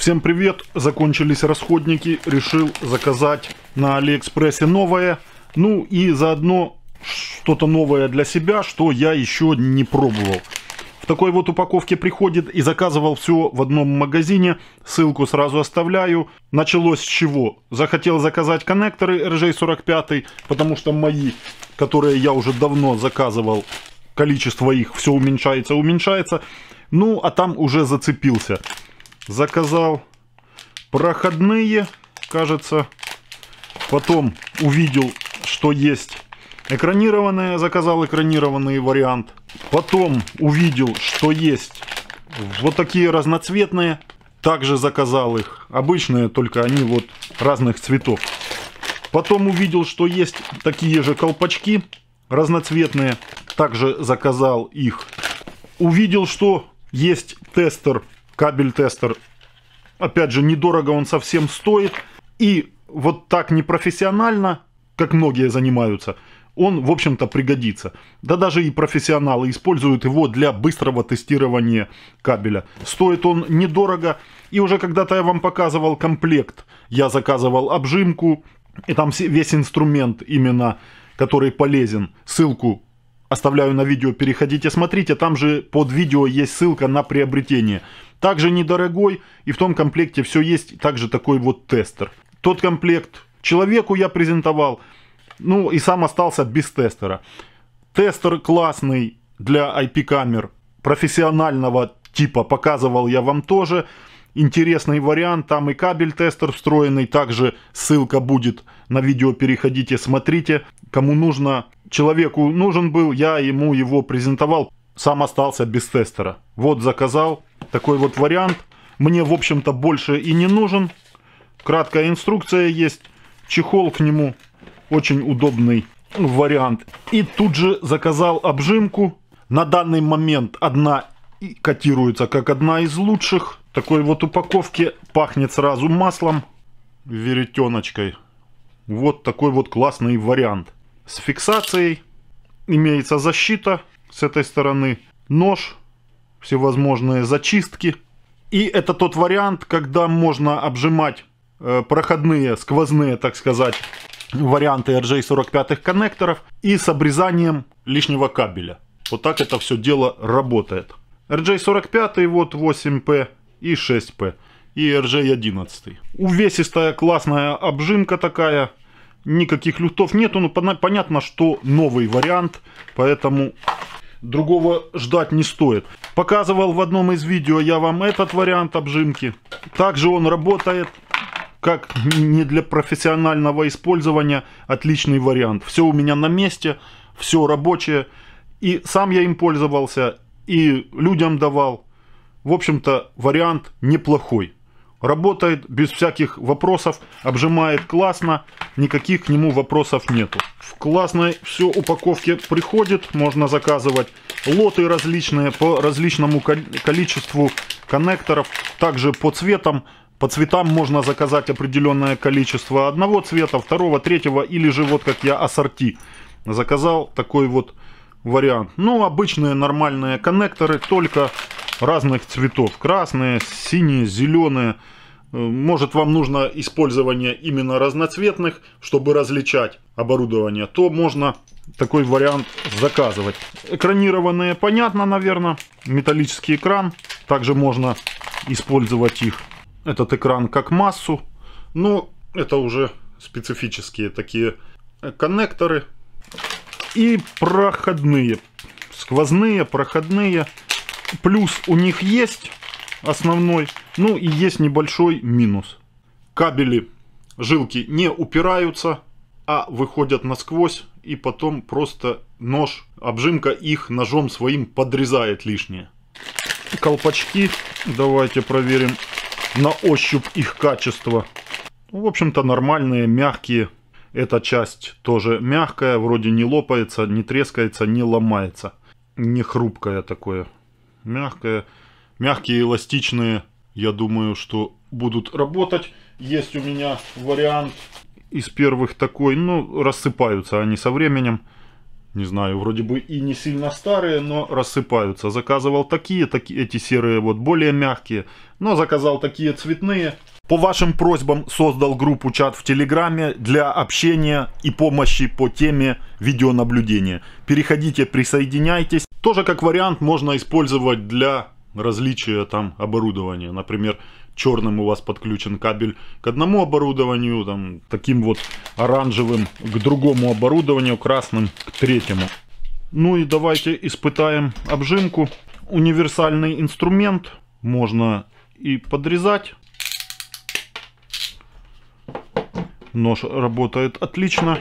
Всем привет! Закончились расходники, решил заказать на Алиэкспрессе новое. Ну и заодно что-то новое для себя, что я еще не пробовал. В такой вот упаковке приходит и заказывал все в одном магазине. Ссылку сразу оставляю. Началось с чего? Захотел заказать коннекторы RJ45, потому что мои, которые я уже давно заказывал, количество их все уменьшается, уменьшается. Ну, а там уже зацепился заказал проходные, кажется. Потом увидел, что есть экранированные, заказал экранированный вариант. Потом увидел, что есть вот такие разноцветные. Также заказал их. Обычные, только они вот разных цветов. Потом увидел, что есть такие же колпачки разноцветные. Также заказал их. Увидел, что есть тестер кабель-тестер. Опять же, недорого он совсем стоит. И вот так непрофессионально, как многие занимаются, он, в общем-то, пригодится. Да даже и профессионалы используют его для быстрого тестирования кабеля. Стоит он недорого. И уже когда-то я вам показывал комплект. Я заказывал обжимку, и там весь инструмент именно, который полезен. Ссылку оставляю на видео, переходите, смотрите. Там же под видео есть ссылка на приобретение. Также недорогой и в том комплекте все есть, также такой вот тестер. Тот комплект человеку я презентовал, ну и сам остался без тестера. Тестер классный для IP-камер, профессионального типа, показывал я вам тоже. Интересный вариант, там и кабель-тестер встроенный, также ссылка будет на видео, переходите, смотрите. Кому нужно, человеку нужен был, я ему его презентовал сам остался без тестера. Вот заказал такой вот вариант. Мне, в общем-то, больше и не нужен. Краткая инструкция есть. Чехол к нему очень удобный вариант. И тут же заказал обжимку. На данный момент одна и котируется как одна из лучших. Такой вот упаковки пахнет сразу маслом, веретеночкой. Вот такой вот классный вариант. С фиксацией имеется защита с этой стороны, нож, всевозможные зачистки. И это тот вариант, когда можно обжимать э, проходные, сквозные, так сказать, варианты RJ45 коннекторов и с обрезанием лишнего кабеля. Вот так это все дело работает. RJ45 вот 8P и 6P и RJ11. Увесистая классная обжимка такая, никаких люфтов нету. Ну, понятно, что новый вариант, поэтому другого ждать не стоит. Показывал в одном из видео я вам этот вариант обжимки. Также он работает как не для профессионального использования, отличный вариант. Все у меня на месте, все рабочее. И сам я им пользовался, и людям давал. В общем-то, вариант неплохой. Работает без всяких вопросов, обжимает классно, никаких к нему вопросов нету. В классной все упаковке приходит, можно заказывать лоты различные по различному количеству коннекторов, также по цветам. По цветам можно заказать определенное количество одного цвета, второго, третьего или же вот как я ассорти. Заказал такой вот вариант. Ну, обычные нормальные коннекторы, только разных цветов. Красные, синие, зеленые. Э, может вам нужно использование именно разноцветных, чтобы различать оборудование, то можно такой вариант заказывать. Экранированные, понятно, наверное. Металлический экран. Также можно использовать их, этот экран, как массу. Но ну, это уже специфические такие коннекторы. И проходные. Сквозные, проходные плюс у них есть основной, ну и есть небольшой минус. Кабели, жилки не упираются, а выходят насквозь и потом просто нож, обжимка их ножом своим подрезает лишнее. Колпачки, давайте проверим на ощупь их качество. Ну, в общем-то нормальные, мягкие. Эта часть тоже мягкая, вроде не лопается, не трескается, не ломается. Не хрупкое такое мягкая, мягкие, эластичные, я думаю, что будут работать. Есть у меня вариант из первых такой, ну, рассыпаются они со временем. Не знаю, вроде бы и не сильно старые, но рассыпаются. Заказывал такие, такие эти серые вот более мягкие, но заказал такие цветные по вашим просьбам создал группу чат в Телеграме для общения и помощи по теме видеонаблюдения. Переходите, присоединяйтесь. Тоже как вариант можно использовать для различия там оборудования. Например, черным у вас подключен кабель к одному оборудованию, там, таким вот оранжевым к другому оборудованию, красным к третьему. Ну и давайте испытаем обжимку. Универсальный инструмент. Можно и подрезать Нож работает отлично.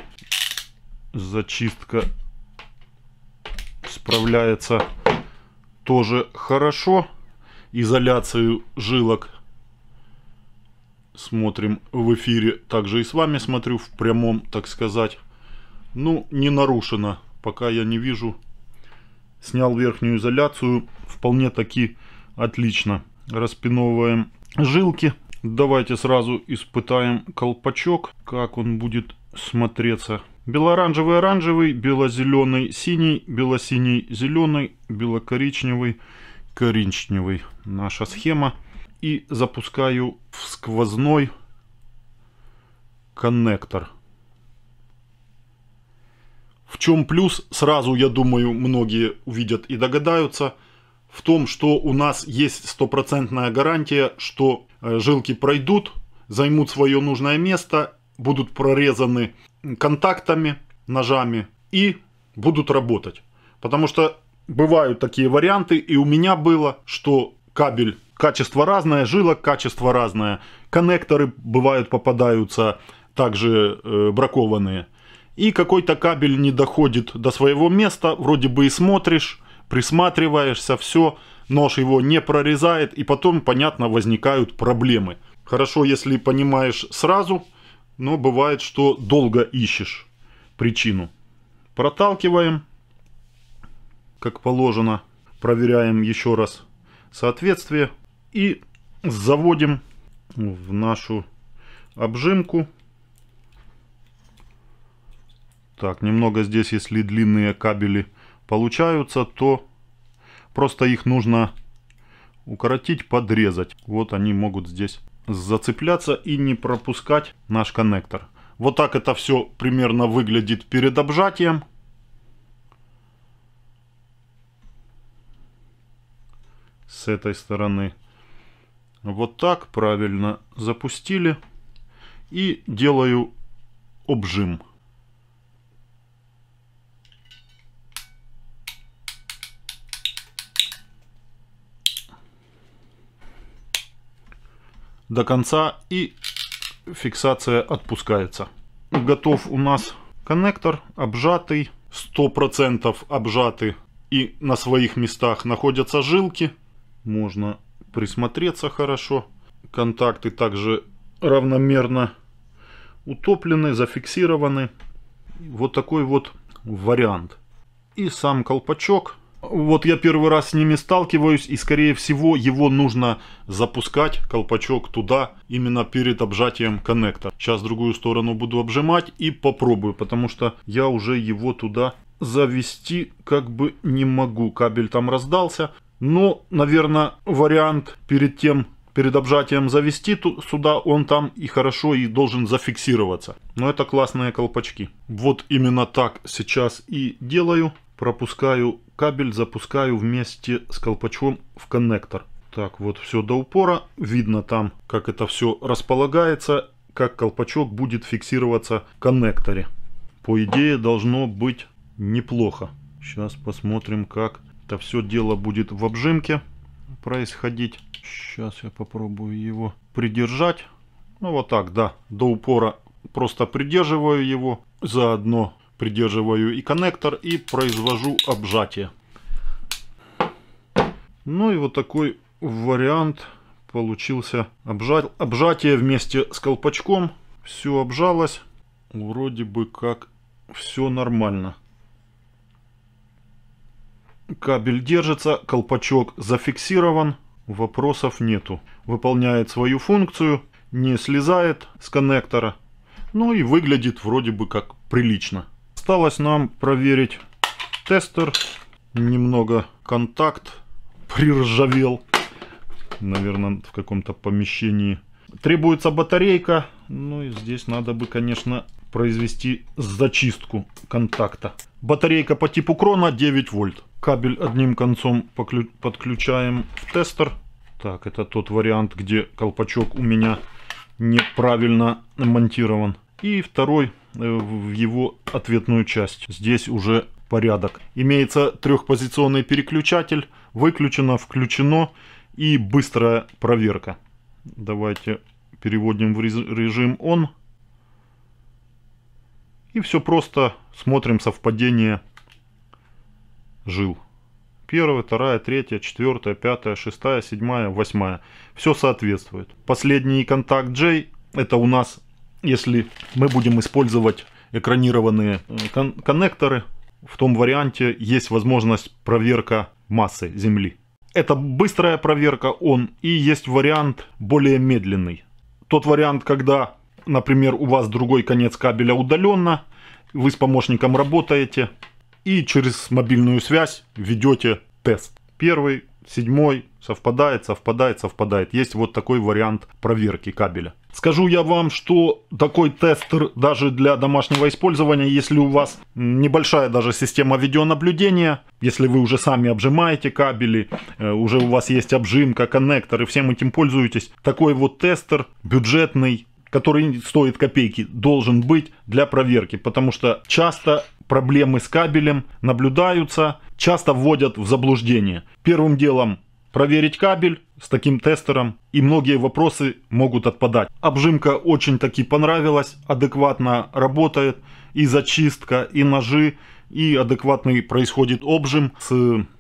Зачистка справляется тоже хорошо. Изоляцию жилок смотрим в эфире. Также и с вами смотрю в прямом, так сказать. Ну, не нарушено. Пока я не вижу. Снял верхнюю изоляцию. Вполне таки отлично. Распиновываем жилки. Давайте сразу испытаем колпачок, как он будет смотреться. Белоранжевый оранжевый, бело-зеленый синий, бело-синий зеленый, бело-коричневый коричневый. Наша схема. И запускаю в сквозной коннектор. В чем плюс? Сразу, я думаю, многие увидят и догадаются. В том, что у нас есть стопроцентная гарантия, что Э, жилки пройдут, займут свое нужное место, будут прорезаны контактами, ножами и будут работать. Потому что бывают такие варианты, и у меня было, что кабель качество разное, жилок качество разное, коннекторы бывают попадаются также э, бракованные. И какой-то кабель не доходит до своего места, вроде бы и смотришь, присматриваешься, все, нож его не прорезает, и потом, понятно, возникают проблемы. Хорошо, если понимаешь сразу, но бывает, что долго ищешь причину. Проталкиваем, как положено, проверяем еще раз соответствие и заводим в нашу обжимку. Так, немного здесь, если длинные кабели получаются, то Просто их нужно укоротить, подрезать. Вот они могут здесь зацепляться и не пропускать наш коннектор. Вот так это все примерно выглядит перед обжатием. С этой стороны. Вот так правильно запустили. И делаю обжим. до конца и фиксация отпускается. Готов у нас коннектор, обжатый, сто процентов обжатый и на своих местах находятся жилки. Можно присмотреться хорошо. Контакты также равномерно утоплены, зафиксированы. Вот такой вот вариант. И сам колпачок вот я первый раз с ними сталкиваюсь, и скорее всего его нужно запускать, колпачок туда, именно перед обжатием коннектора. Сейчас другую сторону буду обжимать и попробую, потому что я уже его туда завести как бы не могу. Кабель там раздался, но, наверное, вариант перед тем, перед обжатием завести сюда, он там и хорошо и должен зафиксироваться. Но это классные колпачки. Вот именно так сейчас и делаю. Пропускаю кабель, запускаю вместе с колпачком в коннектор. Так, вот все до упора. Видно там, как это все располагается, как колпачок будет фиксироваться в коннекторе. По идее, должно быть неплохо. Сейчас посмотрим, как это все дело будет в обжимке происходить. Сейчас я попробую его придержать. Ну вот так, да, до упора просто придерживаю его. Заодно Придерживаю и коннектор и произвожу обжатие. Ну и вот такой вариант получился. Обжать, обжатие вместе с колпачком. Все обжалось. Вроде бы как все нормально. Кабель держится, колпачок зафиксирован, вопросов нету. Выполняет свою функцию, не слезает с коннектора. Ну и выглядит вроде бы как прилично. Осталось нам проверить тестер. Немного контакт приржавел. Наверное, в каком-то помещении. Требуется батарейка. Ну и здесь надо бы, конечно, произвести зачистку контакта. Батарейка по типу крона 9 вольт. Кабель одним концом подключаем в тестер. Так, это тот вариант, где колпачок у меня неправильно монтирован и второй э, в его ответную часть. Здесь уже порядок. Имеется трехпозиционный переключатель, выключено, включено и быстрая проверка. Давайте переводим в режим он. И все просто смотрим совпадение жил. Первая, вторая, третья, четвертая, пятая, шестая, седьмая, восьмая. Все соответствует. Последний контакт J это у нас если мы будем использовать экранированные э, кон коннекторы, в том варианте есть возможность проверка массы Земли. Это быстрая проверка он, и есть вариант более медленный. Тот вариант, когда, например, у вас другой конец кабеля удаленно, вы с помощником работаете и через мобильную связь ведете тест. Первый седьмой, совпадает, совпадает, совпадает. Есть вот такой вариант проверки кабеля. Скажу я вам, что такой тестер даже для домашнего использования, если у вас небольшая даже система видеонаблюдения, если вы уже сами обжимаете кабели, э, уже у вас есть обжимка, коннектор и всем этим пользуетесь, такой вот тестер бюджетный, который стоит копейки, должен быть для проверки, потому что часто проблемы с кабелем наблюдаются, часто вводят в заблуждение. Первым делом проверить кабель с таким тестером и многие вопросы могут отпадать. Обжимка очень таки понравилась, адекватно работает и зачистка, и ножи, и адекватный происходит обжим с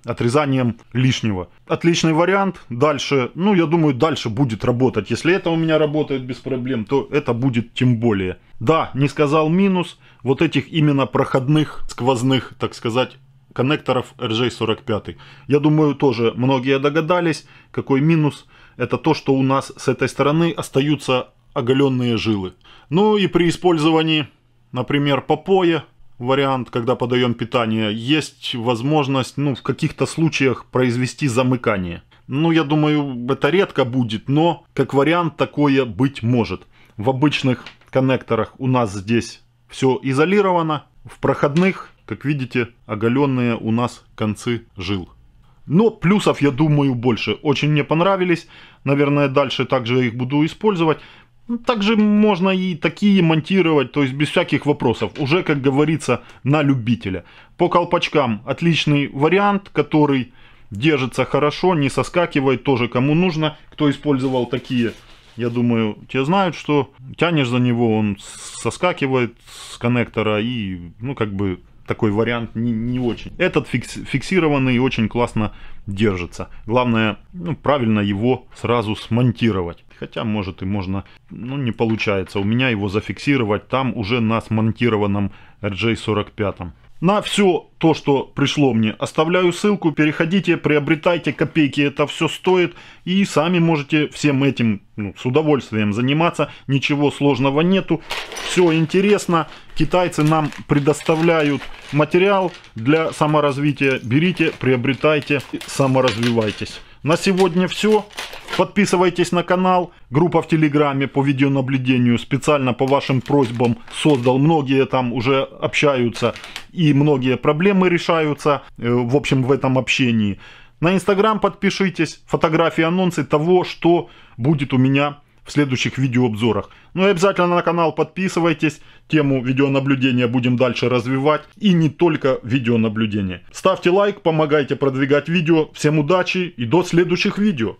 отрезанием лишнего. Отличный вариант. Дальше, ну я думаю, дальше будет работать. Если это у меня работает без проблем, то это будет тем более. Да, не сказал минус вот этих именно проходных сквозных, так сказать, коннекторов RJ45. А я думаю, тоже многие догадались, какой минус. Это то, что у нас с этой стороны остаются оголенные жилы. Ну и при использовании, например, попоя, вариант, когда подаем питание, есть возможность, ну, в каких-то случаях произвести замыкание. Ну, я думаю, это редко будет, но как вариант такое быть может. В обычных коннекторах у нас здесь все изолировано, в проходных как видите, оголенные у нас концы жил. Но плюсов, я думаю, больше. Очень мне понравились. Наверное, дальше также их буду использовать. Также можно и такие монтировать, то есть без всяких вопросов. Уже, как говорится, на любителя. По колпачкам отличный вариант, который держится хорошо, не соскакивает. Тоже кому нужно, кто использовал такие я думаю, те знают, что тянешь за него, он соскакивает с коннектора и, ну, как бы такой вариант не, не очень. Этот фикс, фиксированный очень классно держится. Главное, ну, правильно его сразу смонтировать. Хотя, может, и можно, ну, не получается. У меня его зафиксировать там уже на смонтированном RJ45 на все то, что пришло мне. Оставляю ссылку, переходите, приобретайте, копейки это все стоит. И сами можете всем этим ну, с удовольствием заниматься. Ничего сложного нету. Все интересно. Китайцы нам предоставляют материал для саморазвития. Берите, приобретайте, саморазвивайтесь. На сегодня все. Подписывайтесь на канал. Группа в Телеграме по видеонаблюдению специально по вашим просьбам создал. Многие там уже общаются и многие проблемы решаются, э, в общем, в этом общении. На Инстаграм подпишитесь, фотографии, анонсы того, что будет у меня в следующих видеообзорах. Ну и обязательно на канал подписывайтесь, тему видеонаблюдения будем дальше развивать и не только видеонаблюдение. Ставьте лайк, помогайте продвигать видео, всем удачи и до следующих видео.